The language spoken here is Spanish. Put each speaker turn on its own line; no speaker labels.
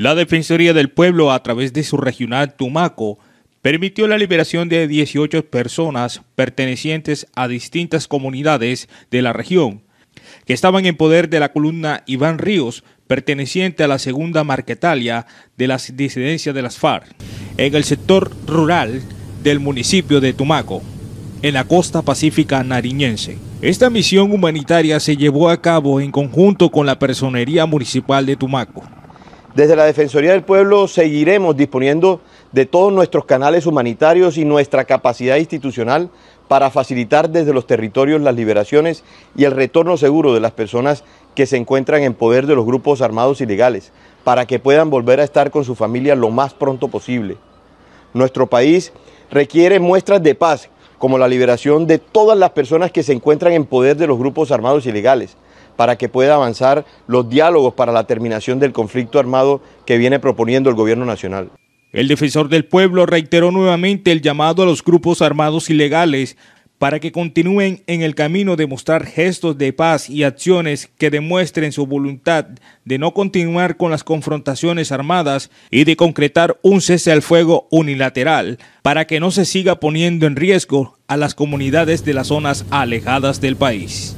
La Defensoría del Pueblo, a través de su regional Tumaco, permitió la liberación de 18 personas pertenecientes a distintas comunidades de la región, que estaban en poder de la columna Iván Ríos, perteneciente a la segunda marquetalia de las disidencias de las FARC, en el sector rural del municipio de Tumaco, en la costa pacífica nariñense. Esta misión humanitaria se llevó a cabo en conjunto con la Personería Municipal de Tumaco.
Desde la Defensoría del Pueblo seguiremos disponiendo de todos nuestros canales humanitarios y nuestra capacidad institucional para facilitar desde los territorios las liberaciones y el retorno seguro de las personas que se encuentran en poder de los grupos armados ilegales, para que puedan volver a estar con su familia lo más pronto posible. Nuestro país requiere muestras de paz como la liberación de todas las personas que se encuentran en poder de los grupos armados ilegales, para que pueda avanzar los diálogos para la terminación del conflicto armado que viene proponiendo el gobierno nacional. El
defensor del pueblo reiteró nuevamente el llamado a los grupos armados ilegales para que continúen en el camino de mostrar gestos de paz y acciones que demuestren su voluntad de no continuar con las confrontaciones armadas y de concretar un cese al fuego unilateral, para que no se siga poniendo en riesgo a las comunidades de las zonas alejadas del país.